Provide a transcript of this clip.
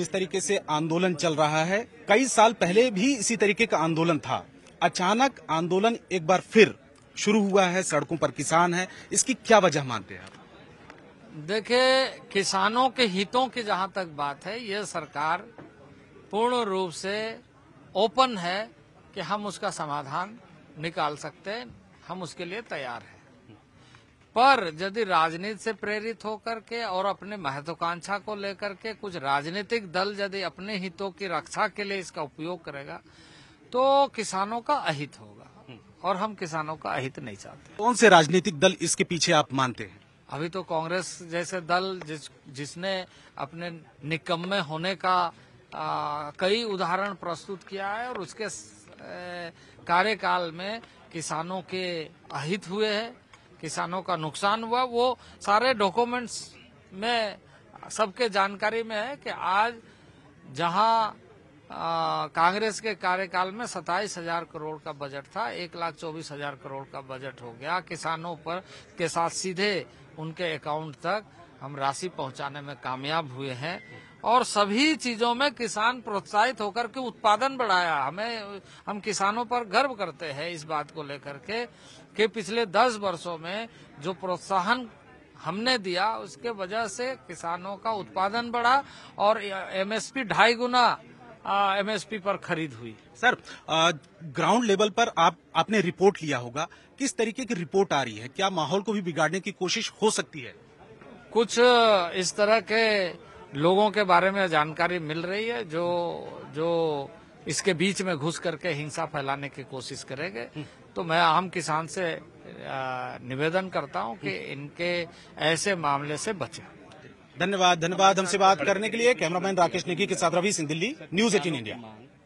जिस तरीके से आंदोलन चल रहा है कई साल पहले भी इसी तरीके का आंदोलन था अचानक आंदोलन एक बार फिर शुरू हुआ है सड़कों पर किसान है इसकी क्या वजह मानते हैं आप देखे किसानों के हितों की जहां तक बात है यह सरकार पूर्ण रूप से ओपन है कि हम उसका समाधान निकाल सकते हैं हम उसके लिए तैयार हैं पर यदि राजनीति से प्रेरित होकर के और अपने महत्वाकांक्षा को लेकर के कुछ राजनीतिक दल यदि अपने हितों की रक्षा के लिए इसका उपयोग करेगा तो किसानों का अहित होगा और हम किसानों का अहित नहीं चाहते कौन से राजनीतिक दल इसके पीछे आप मानते हैं अभी तो कांग्रेस जैसे दल जिस जिसने अपने निकम्मे होने का आ, कई उदाहरण प्रस्तुत किया है और उसके कार्यकाल में किसानों के अहित हुए हैं किसानों का नुकसान हुआ वो सारे डॉक्यूमेंट्स में सबके जानकारी में है कि आज जहां कांग्रेस के कार्यकाल में सताईस हजार करोड़ का बजट था एक लाख चौबीस हजार करोड़ का बजट हो गया किसानों पर के साथ सीधे उनके अकाउंट तक हम राशि पहुंचाने में कामयाब हुए हैं और सभी चीजों में किसान प्रोत्साहित होकर के उत्पादन बढ़ाया हमें हम किसानों पर गर्व करते हैं इस बात को लेकर के कि पिछले दस वर्षों में जो प्रोत्साहन हमने दिया उसके वजह से किसानों का उत्पादन बढ़ा और एमएसपी ढाई गुना एमएसपी पर खरीद हुई सर ग्राउंड लेवल पर आप आपने रिपोर्ट लिया होगा किस तरीके की रिपोर्ट आ रही है क्या माहौल को भी बिगाड़ने की कोशिश हो सकती है कुछ इस तरह के लोगों के बारे में जानकारी मिल रही है जो जो इसके बीच में घुस करके हिंसा फैलाने की कोशिश करेंगे हम्म। तो मैं आम किसान से निवेदन करता हूं कि हम्म। इनके ऐसे मामले से बचें धन्यवाद धन्यवाद हमसे बात करने के लिए कैमरामैन राकेश नेगी के साथ Ravi Singh Delhi news eighteen India